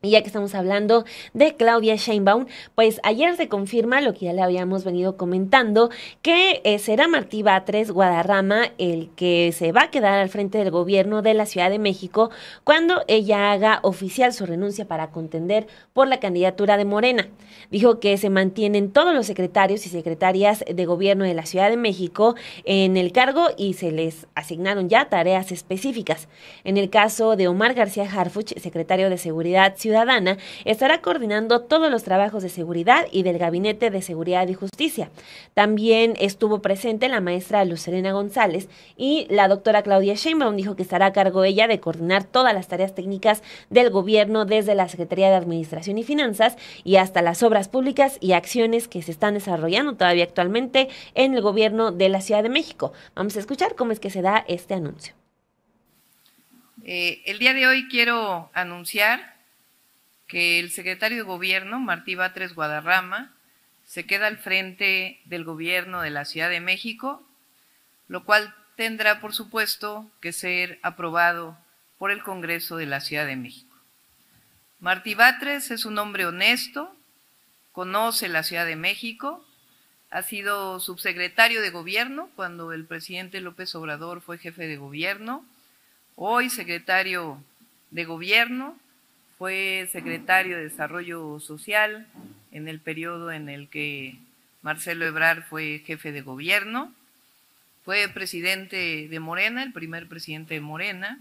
Y ya que estamos hablando de Claudia Sheinbaum, pues ayer se confirma lo que ya le habíamos venido comentando, que eh, será Martí Batres Guadarrama el que se va a quedar al frente del gobierno de la Ciudad de México cuando ella haga oficial su renuncia para contender por la candidatura de Morena. Dijo que se mantienen todos los secretarios y secretarias de gobierno de la Ciudad de México en el cargo y se les asignaron ya tareas específicas. En el caso de Omar García Harfuch, secretario de Seguridad Ciudadana, Ciudadana estará coordinando todos los trabajos de seguridad y del Gabinete de Seguridad y Justicia. También estuvo presente la maestra Lucerena González y la doctora Claudia Sheinbaum dijo que estará a cargo ella de coordinar todas las tareas técnicas del gobierno desde la Secretaría de Administración y Finanzas y hasta las obras públicas y acciones que se están desarrollando todavía actualmente en el gobierno de la Ciudad de México. Vamos a escuchar cómo es que se da este anuncio. Eh, el día de hoy quiero anunciar que el secretario de gobierno, Martí Batres Guadarrama, se queda al frente del gobierno de la Ciudad de México, lo cual tendrá, por supuesto, que ser aprobado por el Congreso de la Ciudad de México. Martí Batres es un hombre honesto, conoce la Ciudad de México, ha sido subsecretario de gobierno cuando el presidente López Obrador fue jefe de gobierno, hoy secretario de gobierno, fue secretario de Desarrollo Social en el periodo en el que Marcelo Ebrard fue jefe de gobierno. Fue presidente de Morena, el primer presidente de Morena,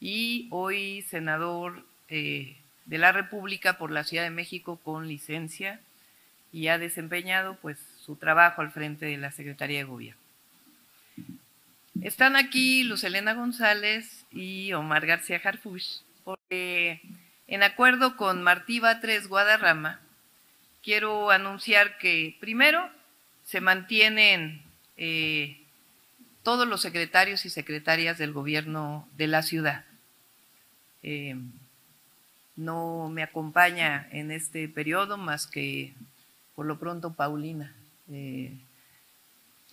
y hoy senador eh, de la República por la Ciudad de México con licencia y ha desempeñado pues su trabajo al frente de la Secretaría de Gobierno. Están aquí Luz Elena González y Omar García Jarfus, porque en acuerdo con Martí 3 Guadarrama, quiero anunciar que primero se mantienen eh, todos los secretarios y secretarias del gobierno de la ciudad. Eh, no me acompaña en este periodo más que por lo pronto Paulina. Eh,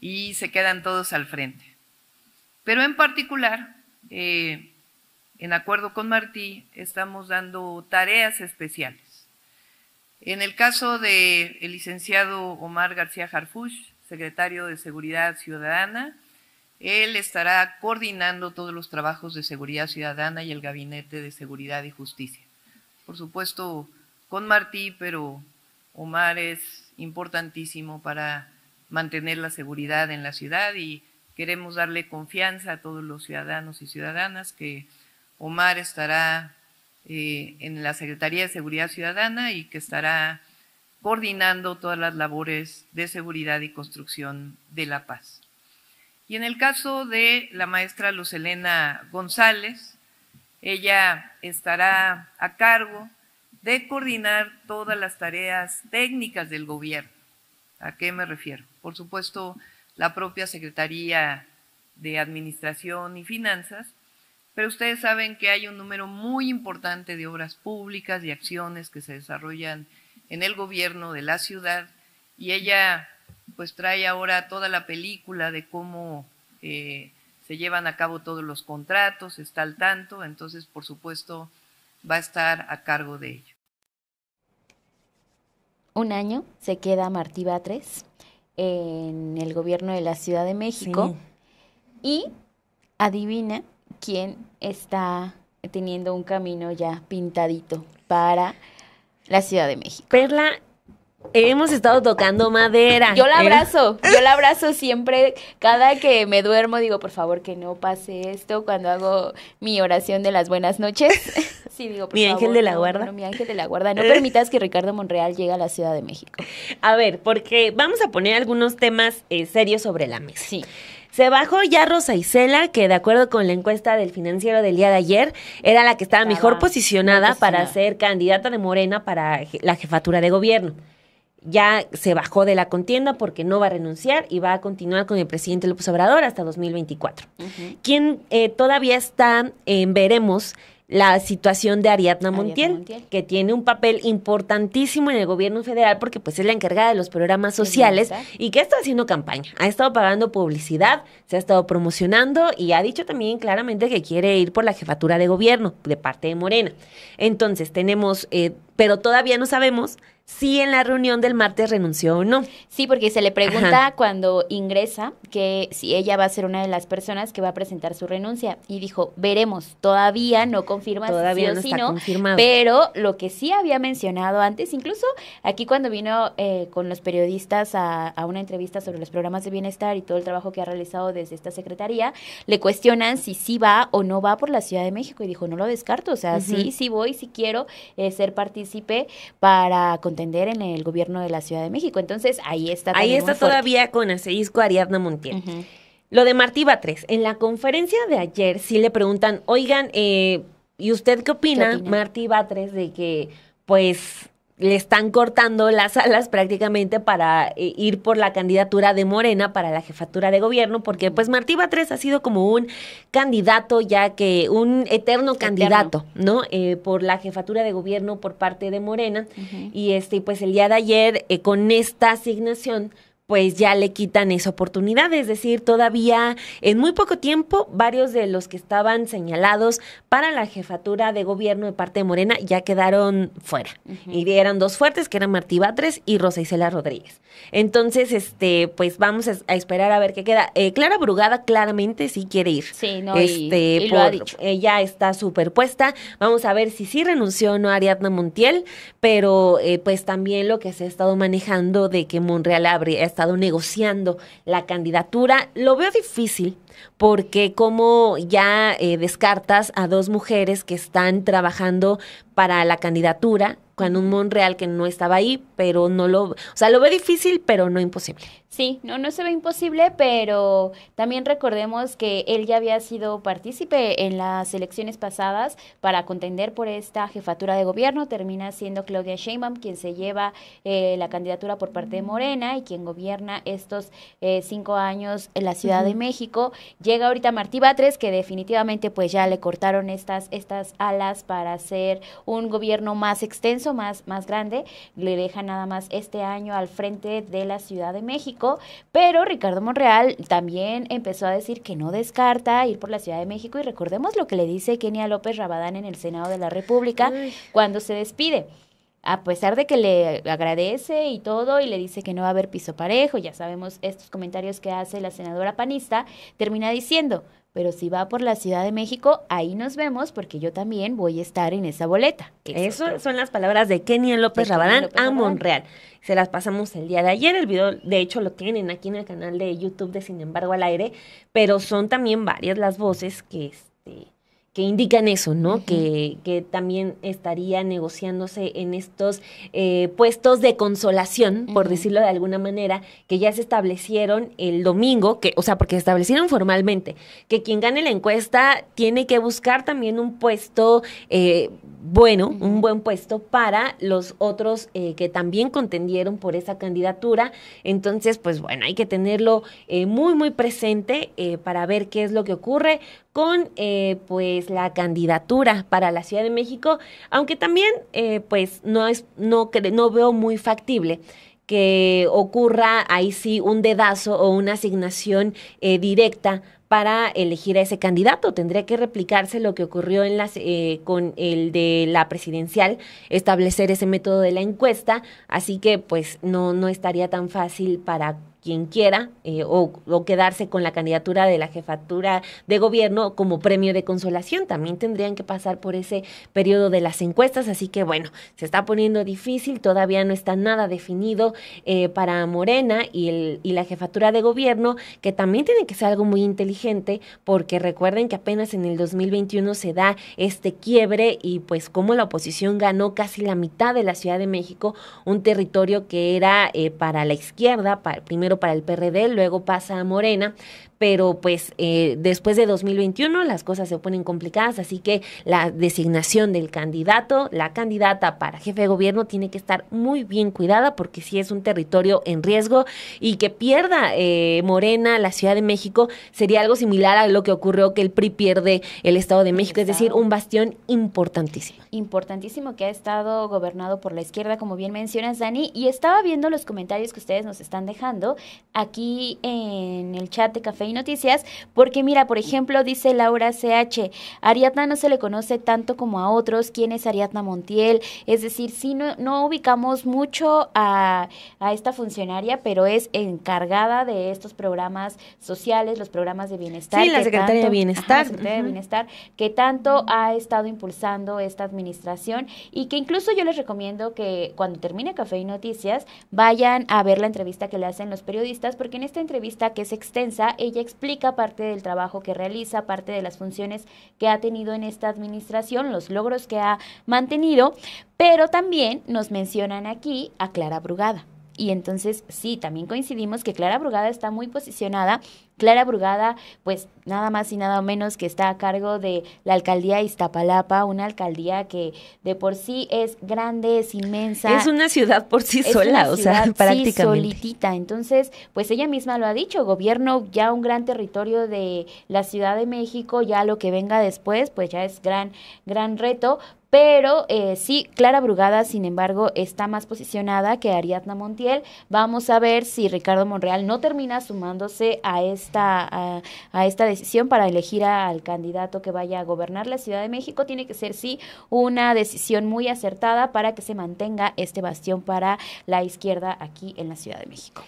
y se quedan todos al frente. Pero en particular, en acuerdo con Martí, estamos dando tareas especiales. En el caso del licenciado Omar García Harfush, secretario de Seguridad Ciudadana, él estará coordinando todos los trabajos de seguridad ciudadana y el Gabinete de Seguridad y Justicia. Por supuesto, con Martí, pero Omar es importantísimo para mantener la seguridad en la ciudad y queremos darle confianza a todos los ciudadanos y ciudadanas que Omar estará eh, en la Secretaría de Seguridad Ciudadana y que estará coordinando todas las labores de seguridad y construcción de la paz. Y en el caso de la maestra Lucelena González, ella estará a cargo de coordinar todas las tareas técnicas del gobierno. ¿A qué me refiero? Por supuesto, la propia Secretaría de Administración y Finanzas pero ustedes saben que hay un número muy importante de obras públicas y acciones que se desarrollan en el gobierno de la ciudad y ella pues trae ahora toda la película de cómo eh, se llevan a cabo todos los contratos, está al tanto, entonces por supuesto va a estar a cargo de ello. Un año se queda Martí Batres en el gobierno de la Ciudad de México y adivina quién está teniendo un camino ya pintadito para la Ciudad de México. Perla, hemos estado tocando madera. Yo la ¿Eh? abrazo, yo la abrazo siempre. Cada que me duermo digo, por favor, que no pase esto. Cuando hago mi oración de las buenas noches, sí digo, por mi ángel de la guarda. No, mi ángel de la guarda. No permitas que Ricardo Monreal llegue a la Ciudad de México. A ver, porque vamos a poner algunos temas eh, serios sobre la mesa. Sí. Se bajó ya Rosa Isela, que de acuerdo con la encuesta del financiero del día de ayer, era la que estaba mejor posicionada para ser candidata de Morena para la jefatura de gobierno. Ya se bajó de la contienda porque no va a renunciar y va a continuar con el presidente López Obrador hasta 2024. Quién Quien eh, todavía está en veremos la situación de Ariadna, Montiel, que tiene un papel importantísimo en el gobierno federal porque pues es la encargada de los programas sociales y que está haciendo campaña. Ha estado pagando publicidad, se ha estado promocionando y ha dicho también claramente que quiere ir por la jefatura de gobierno de parte de Morena. Entonces tenemos, eh, pero todavía no sabemos si en la reunión del martes renunció o no. Sí, porque se le pregunta cuando ingresa que si ella va a ser una de las personas que va a presentar su renuncia y dijo, veremos, todavía no confirma todavía si no, o está pero lo que sí había mencionado antes, incluso aquí cuando vino eh, con los periodistas a, una entrevista sobre los programas de bienestar y todo el trabajo que ha realizado desde esta secretaría, le cuestionan si sí va o no va por la Ciudad de México y dijo, no lo descarto, o sea, sí, sí voy, sí quiero eh, ser partícipe para en el gobierno de la Ciudad de México. Entonces, ahí está. Ahí está todavía con Aceisco Ariadna Montiel. Lo de Martí Batres, en la conferencia de ayer sí le preguntan, oigan, eh, ¿y usted qué opina, ¿Qué opina? Martí Batres, de que pues le están cortando las alas prácticamente para eh, ir por la candidatura de Morena para la jefatura de gobierno, porque pues Martí Batres ha sido como un candidato, ya que un eterno, candidato, ¿no? Eh, por la jefatura de gobierno por parte de Morena. Y este, pues el día de ayer, eh, con esta asignación, pues ya le quitan esa oportunidad. Es decir, todavía en muy poco tiempo, varios de los que estaban señalados para la jefatura de gobierno de parte de Morena ya quedaron fuera. Y eran dos fuertes, que eran Martí Batres y Rosa Isela Rodríguez. Entonces, este, pues vamos a, esperar a ver qué queda. Eh, Clara Brugada claramente sí quiere ir. Sí, no, este, lo dicho. Ella está superpuesta. Vamos a ver si sí renunció o no Ariadna Montiel, pero eh, pues también lo que se ha estado manejando de que Monreal abre estado negociando la candidatura. Lo veo difícil porque como ya eh, descartas a dos mujeres que están trabajando para la candidatura, con un Monreal que no estaba ahí, pero no lo, o sea, lo ve difícil, pero no imposible. Sí, no, no se ve imposible, pero también recordemos que él ya había sido partícipe en las elecciones pasadas para contender por esta jefatura de gobierno. Termina siendo Claudia Sheinbaum quien se lleva eh, la candidatura por parte de Morena y quien gobierna estos eh, cinco años en la Ciudad de México. Llega ahorita Martí Batres, que definitivamente pues ya le cortaron estas, estas alas para hacer un gobierno más extenso más, más grande, le deja nada más este año al frente de la Ciudad de México, pero Ricardo Monreal también empezó a decir que no descarta ir por la Ciudad de México y recordemos lo que le dice Kenia López Rabadán en el Senado de la República cuando se despide a pesar de que le agradece y todo, y le dice que no va a haber piso parejo, ya sabemos estos comentarios que hace la senadora panista, termina diciendo, pero si va por la Ciudad de México, ahí nos vemos porque yo también voy a estar en esa boleta. Eso son las palabras de Kenia López Rabadán a Monreal. Se las pasamos el día de ayer, el video de hecho lo tienen aquí en el canal de YouTube de Sin embargo al aire, pero son también varias las voces que este que indican eso, ¿no? que, también estaría negociándose en estos eh, puestos de consolación, por decirlo de alguna manera, que ya se establecieron el domingo, que, o sea, porque se establecieron formalmente, que quien gane la encuesta tiene que buscar también un puesto eh, bueno, un buen puesto para los otros eh, que también contendieron por esa candidatura. Entonces, pues bueno, hay que tenerlo muy, muy presente para ver qué es lo que ocurre, con eh, pues la candidatura para la Ciudad de México, aunque también eh, pues no es no no veo muy factible que ocurra ahí sí un dedazo o una asignación eh, directa para elegir a ese candidato. Tendría que replicarse lo que ocurrió en las, con el de la presidencial, establecer ese método de la encuesta, así que pues no, no estaría tan fácil para quien quiera eh, o, quedarse con la candidatura de la jefatura de gobierno como premio de consolación. También tendrían que pasar por ese periodo de las encuestas, así que bueno, se está poniendo difícil, todavía no está nada definido eh, para Morena y, la jefatura de gobierno, que también tiene que ser algo muy inteligente, porque recuerden que apenas en el 2021 se da este quiebre y pues como la oposición ganó casi la mitad de la Ciudad de México, un territorio que era eh, para la izquierda, para, primero para el PRD, luego pasa a Morena, pero pues eh, después de 2021 las cosas se ponen complicadas, así que la designación del candidato, la candidata para jefe de gobierno tiene que estar muy bien cuidada porque si es un territorio en riesgo y que pierda eh, Morena la Ciudad de México sería algo similar a lo que ocurrió que el PRI pierde el Estado de México, es decir, un bastión importantísimo. Importantísimo que ha estado gobernado por la izquierda, como bien mencionas, Dani, y estaba viendo los comentarios que ustedes nos están dejando aquí en el chat de Café y noticias, porque mira, por ejemplo, dice Laura CH, Ariadna no se le conoce tanto como a otros, ¿quién es Ariadna Montiel? Es decir, si no, no ubicamos mucho a, esta funcionaria, pero es encargada de estos programas sociales, los programas de bienestar. Sí, la Secretaría de Bienestar. de Bienestar, que tanto ha estado impulsando esta administración y que incluso yo les recomiendo que cuando termine Café y Noticias vayan a ver la entrevista que le hacen los periodistas, porque en esta entrevista que es extensa, ella explica parte del trabajo que realiza, parte de las funciones que ha tenido en esta administración, los logros que ha mantenido, pero también nos mencionan aquí a Clara Brugada. Y entonces sí, también coincidimos que Clara Brugada está muy posicionada. Clara Brugada, pues nada más y nada menos que está a cargo de la alcaldía de Iztapalapa, una alcaldía que de por sí es grande, es inmensa. Es una ciudad por sí sola, o sea, prácticamente. solitita. Entonces, pues ella misma lo ha dicho, gobierno ya un gran territorio de la Ciudad de México, ya lo que venga después, pues ya es gran, gran reto, pero eh, sí, Clara Brugada, sin embargo, está más posicionada que Ariadna Montiel. Vamos a ver si Ricardo Monreal no termina sumándose a esta, decisión para elegir al candidato que vaya a gobernar la Ciudad de México. Tiene que ser, sí, una decisión muy acertada para que se mantenga este bastión para la izquierda aquí en la Ciudad de México.